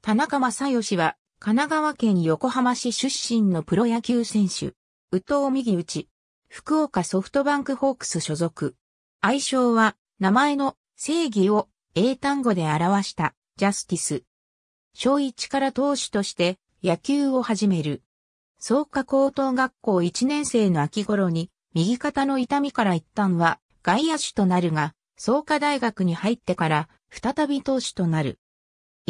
田中正義は、神奈川県横浜市出身のプロ野球選手。宇藤右内。福岡ソフトバンクホークス所属。愛称は、名前の正義を英単語で表したジャスティス。小一から投手として野球を始める。創価高等学校1年生の秋頃に、右肩の痛みから一旦は外野手となるが、創価大学に入ってから再び投手となる。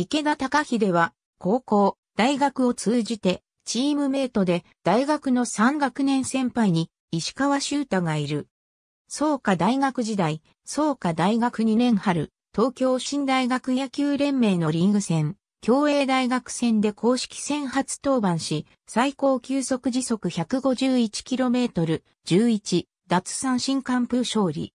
池田隆秀は、高校、大学を通じて、チームメイトで、大学の3学年先輩に、石川修太がいる。創価大学時代、創価大学2年春、東京新大学野球連盟のリーグ戦、共栄大学戦で公式戦初登板し、最高球速時速 151km、11、脱三振完封勝利。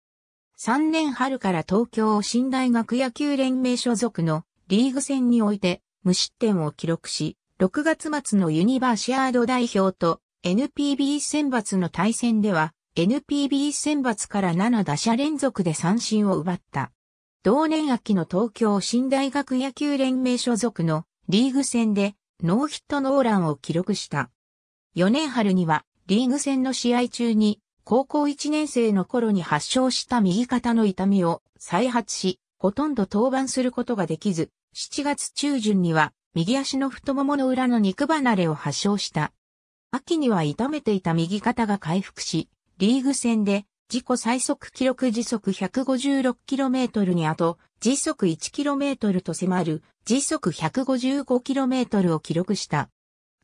3年春から東京新大学野球連盟所属のリーグ戦において無失点を記録し、6月末のユニバーシアード代表と NPB 選抜の対戦では、NPB 選抜から7打者連続で三振を奪った。同年秋の東京新大学野球連盟所属のリーグ戦でノーヒットノーランを記録した。4年春にはリーグ戦の試合中に高校1年生の頃に発症した右肩の痛みを再発し、ほとんど登板することができず、7月中旬には右足の太ももの裏の肉離れを発症した。秋には痛めていた右肩が回復し、リーグ戦で自己最速記録時速 156km にあと時速 1km と迫る時速 155km を記録した。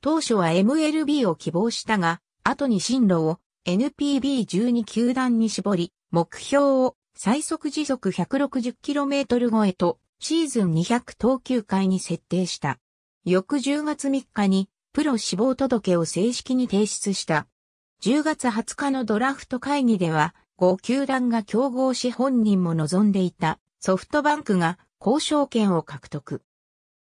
当初は MLB を希望したが、後に進路を NPB12 球団に絞り、目標を最速時速 160km 超えとシーズン200投球回に設定した。翌10月3日にプロ死亡届を正式に提出した。10月20日のドラフト会議では、5球団が競合し本人も望んでいたソフトバンクが交渉権を獲得。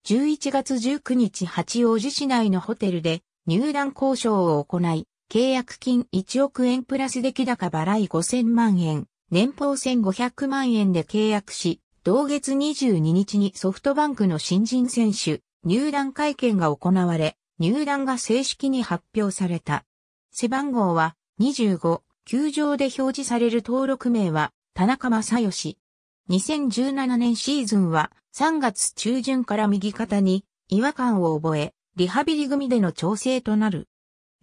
11月19日八王子市内のホテルで入団交渉を行い、契約金1億円プラス出来高払い5000万円、年俸1500万円で契約し、同月22日にソフトバンクの新人選手入団会見が行われ、入団が正式に発表された。背番号は25、球場で表示される登録名は田中正義。2017年シーズンは3月中旬から右肩に違和感を覚え、リハビリ組での調整となる。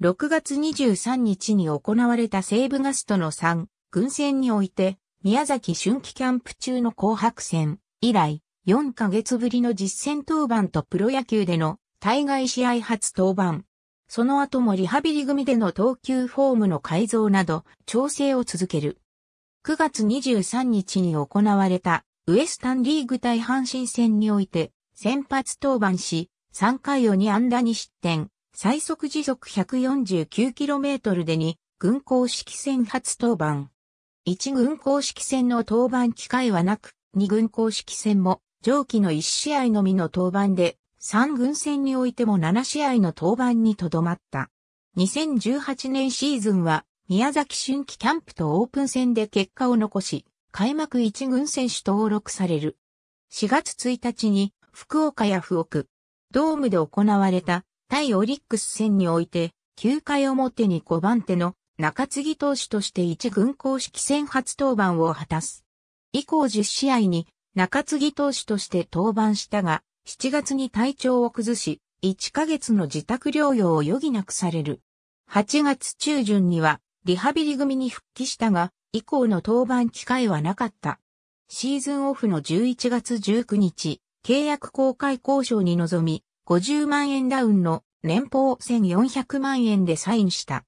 6月23日に行われた西武ガストの3軍戦において宮崎春季キャンプ中の紅白戦以来4ヶ月ぶりの実戦登板とプロ野球での対外試合初登板。その後もリハビリ組での投球フォームの改造など調整を続ける。9月23日に行われたウエスタンリーグ対阪神戦において先発登板し3回を2安打2失点、最速時速 149km でに軍港式戦初登板。1軍公式戦の登板機会はなく、2軍公式戦も上記の1試合のみの登板で、3軍戦においても7試合の登板にとどまった。2018年シーズンは宮崎春季キャンプとオープン戦で結果を残し、開幕1軍選手登録される。4月1日に福岡や福岡、ドームで行われた対オリックス戦において、9回表に5番手の中継ぎ投手として一軍公式戦初登板を果たす。以降10試合に中継ぎ投手として登板したが、7月に体調を崩し、1ヶ月の自宅療養を余儀なくされる。8月中旬にはリハビリ組に復帰したが、以降の登板機会はなかった。シーズンオフの11月19日、契約公開交渉に臨み、50万円ダウンの年俸1400万円でサインした。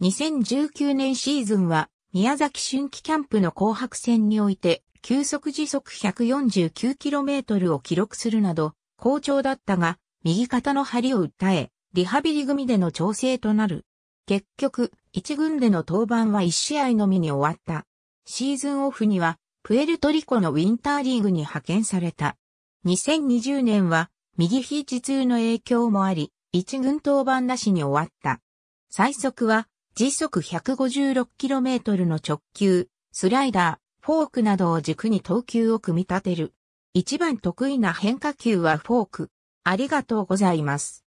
2019年シーズンは、宮崎春季キャンプの紅白戦において、急速時速 149km を記録するなど、好調だったが、右肩の張りを訴え、リハビリ組での調整となる。結局、一軍での登板は一試合のみに終わった。シーズンオフには、プエルトリコのウィンターリーグに派遣された。2020年は、右肘痛の影響もあり、一軍登板なしに終わった。最速は、時速 156km の直球、スライダー、フォークなどを軸に投球を組み立てる。一番得意な変化球はフォーク。ありがとうございます。